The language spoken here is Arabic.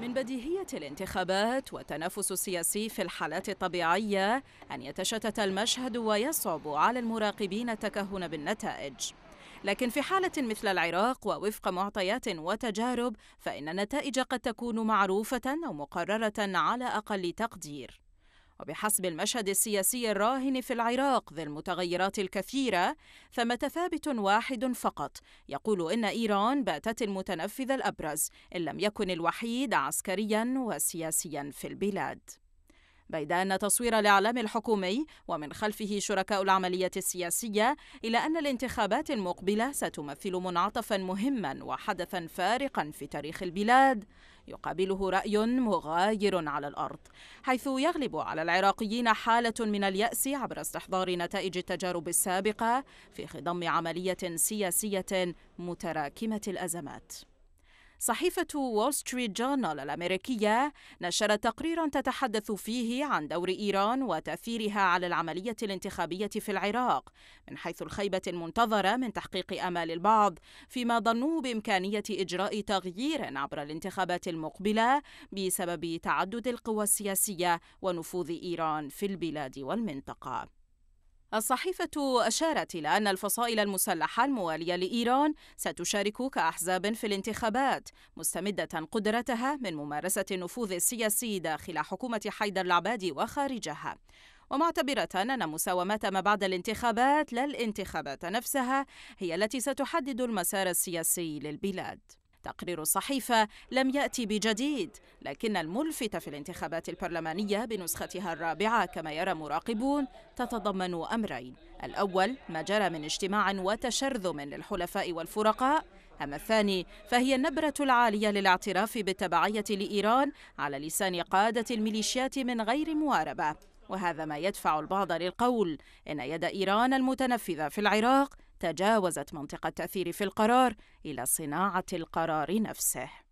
من بديهية الانتخابات والتنافس السياسي في الحالات الطبيعية أن يتشتت المشهد ويصعب على المراقبين التكهن بالنتائج. لكن في حالة مثل العراق ووفق معطيات وتجارب فإن النتائج قد تكون معروفة أو مقررة على أقل تقدير. وبحسب المشهد السياسي الراهن في العراق ذي المتغيرات الكثيرة فما تثابت واحد فقط يقول إن إيران باتت المتنفذ الأبرز إن لم يكن الوحيد عسكريا وسياسيا في البلاد بيد أن تصوير الإعلام الحكومي ومن خلفه شركاء العملية السياسية إلى أن الانتخابات المقبلة ستمثل منعطفا مهما وحدثا فارقا في تاريخ البلاد يقابله رأي مغاير على الأرض حيث يغلب على العراقيين حالة من اليأس عبر استحضار نتائج التجارب السابقة في خضم عملية سياسية متراكمة الأزمات صحيفة وول ستريت جورنال الأمريكية نشرت تقريرا تتحدث فيه عن دور إيران وتأثيرها على العملية الانتخابية في العراق من حيث الخيبة المنتظرة من تحقيق أمال البعض فيما ظنوه بإمكانية إجراء تغيير عبر الانتخابات المقبلة بسبب تعدد القوى السياسية ونفوذ إيران في البلاد والمنطقة. الصحيفة أشارت إلى أن الفصائل المسلحة الموالية لإيران ستشارك كأحزاب في الانتخابات مستمدة قدرتها من ممارسة النفوذ السياسي داخل حكومة حيدر العبادي وخارجها ومعتبرة أن مساومات ما بعد الانتخابات لا الانتخابات نفسها هي التي ستحدد المسار السياسي للبلاد تقرير الصحيفة لم يأتي بجديد لكن الملفت في الانتخابات البرلمانية بنسختها الرابعة كما يرى مراقبون تتضمن أمرين الأول ما جرى من اجتماع وتشرذم للحلفاء والفرقاء أما الثاني فهي النبرة العالية للاعتراف بالتبعية لإيران على لسان قادة الميليشيات من غير مواربة وهذا ما يدفع البعض للقول إن يد إيران المتنفذة في العراق تجاوزت منطقة التأثير في القرار إلى صناعة القرار نفسه